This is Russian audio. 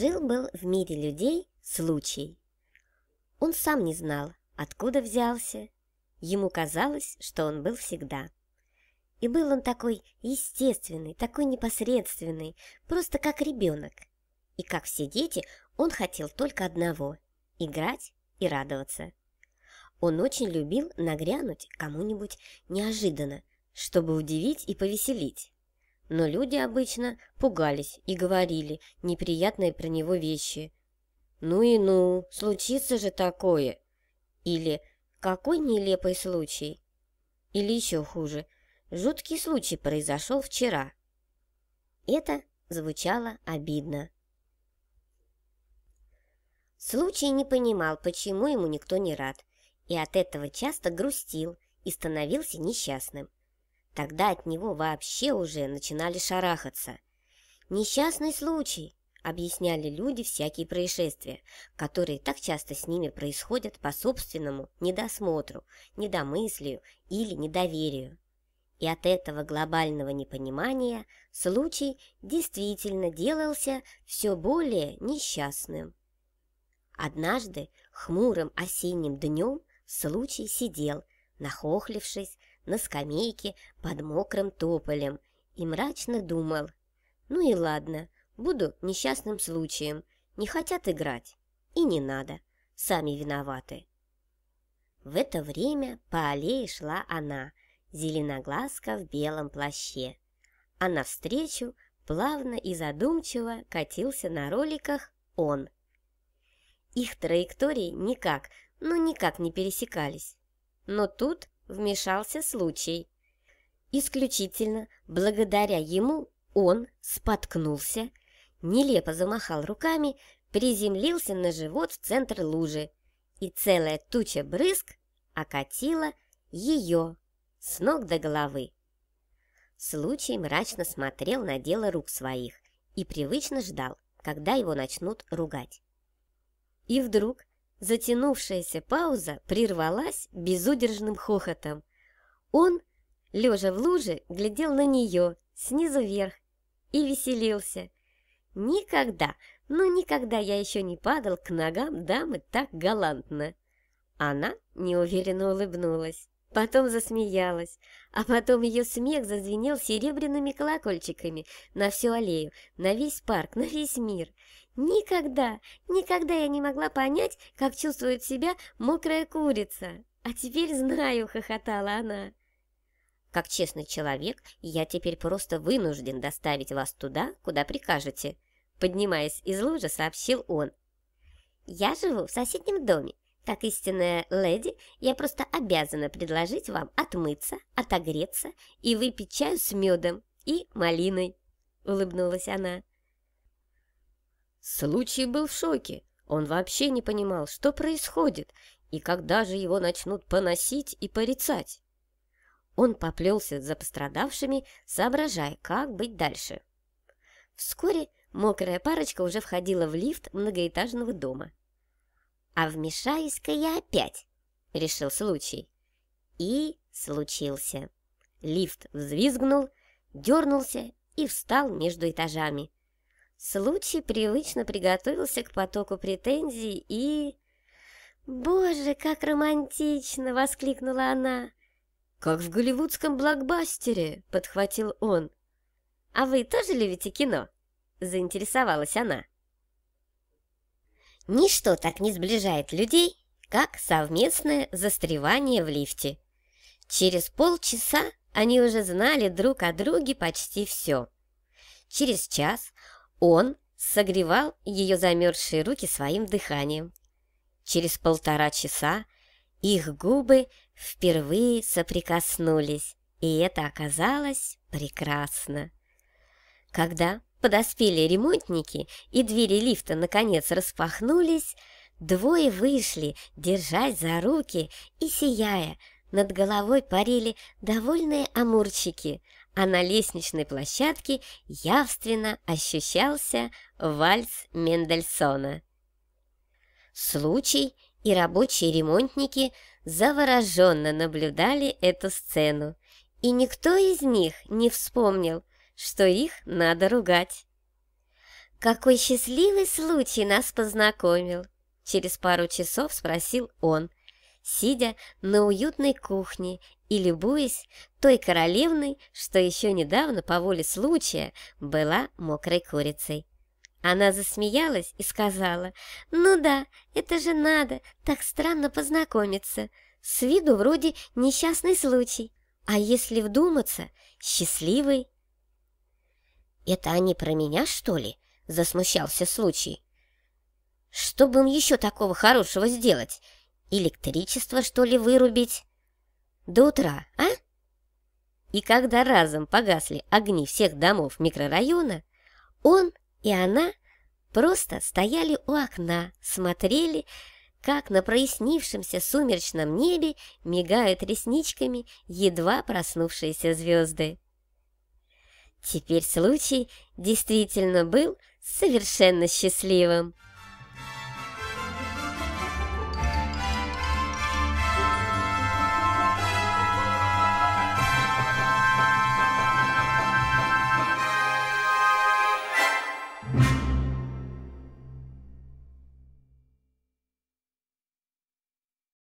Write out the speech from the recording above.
Жил-был в мире людей случай. Он сам не знал, откуда взялся. Ему казалось, что он был всегда. И был он такой естественный, такой непосредственный, просто как ребенок. И как все дети, он хотел только одного – играть и радоваться. Он очень любил нагрянуть кому-нибудь неожиданно, чтобы удивить и повеселить но люди обычно пугались и говорили неприятные про него вещи. «Ну и ну, случится же такое!» Или «Какой нелепый случай!» Или еще хуже «Жуткий случай произошел вчера!» Это звучало обидно. Случай не понимал, почему ему никто не рад, и от этого часто грустил и становился несчастным. Тогда от него вообще уже начинали шарахаться. «Несчастный случай», — объясняли люди всякие происшествия, которые так часто с ними происходят по собственному недосмотру, недомыслию или недоверию. И от этого глобального непонимания случай действительно делался все более несчастным. Однажды хмурым осенним днем случай сидел, нахохлившись, на скамейке под мокрым тополем и мрачно думал. Ну и ладно, буду несчастным случаем. Не хотят играть. И не надо. Сами виноваты. В это время по аллее шла она, зеленоглазка в белом плаще. А навстречу плавно и задумчиво катился на роликах он. Их траектории никак, ну никак не пересекались. Но тут вмешался случай. Исключительно благодаря ему он споткнулся, нелепо замахал руками, приземлился на живот в центр лужи, и целая туча брызг окатила ее с ног до головы. Случай мрачно смотрел на дело рук своих и привычно ждал, когда его начнут ругать. И вдруг Затянувшаяся пауза прервалась безудержным хохотом. Он, лежа в луже, глядел на нее снизу вверх и веселился. Никогда, ну никогда я еще не падал к ногам дамы так галантно. Она неуверенно улыбнулась, потом засмеялась, а потом ее смех зазвенел серебряными колокольчиками на всю аллею, на весь парк, на весь мир — Никогда, никогда я не могла понять, как чувствует себя мокрая курица. А теперь знаю, хохотала она. Как честный человек, я теперь просто вынужден доставить вас туда, куда прикажете. Поднимаясь из лужи, сообщил он. Я живу в соседнем доме. Как истинная леди, я просто обязана предложить вам отмыться, отогреться и выпить чаю с медом и малиной. Улыбнулась она. Случай был в шоке. Он вообще не понимал, что происходит и когда же его начнут поносить и порицать. Он поплелся за пострадавшими, соображая, как быть дальше. Вскоре мокрая парочка уже входила в лифт многоэтажного дома. «А вмешаюсь-ка я опять», — решил случай. И случился. Лифт взвизгнул, дернулся и встал между этажами. Случай привычно приготовился к потоку претензий и... «Боже, как романтично!» — воскликнула она. «Как в голливудском блокбастере!» — подхватил он. «А вы тоже любите кино?» — заинтересовалась она. Ничто так не сближает людей, как совместное застревание в лифте. Через полчаса они уже знали друг о друге почти все. Через час он согревал ее замерзшие руки своим дыханием. Через полтора часа их губы впервые соприкоснулись, и это оказалось прекрасно. Когда подоспели ремонтники и двери лифта наконец распахнулись, двое вышли, держась за руки и сияя, над головой парили довольные амурчики – а на лестничной площадке явственно ощущался вальс Мендельсона. Случай и рабочие ремонтники завороженно наблюдали эту сцену, и никто из них не вспомнил, что их надо ругать. «Какой счастливый случай нас познакомил!» Через пару часов спросил он, сидя на уютной кухне и любуясь той королевной, что еще недавно по воле случая была мокрой курицей. Она засмеялась и сказала, «Ну да, это же надо, так странно познакомиться. С виду вроде несчастный случай, а если вдуматься, счастливый». «Это они про меня, что ли?» – засмущался случай. «Что бы им еще такого хорошего сделать?» Электричество, что ли, вырубить? До утра, а? И когда разом погасли огни всех домов микрорайона, он и она просто стояли у окна, смотрели, как на прояснившемся сумеречном небе мигают ресничками едва проснувшиеся звезды. Теперь случай действительно был совершенно счастливым.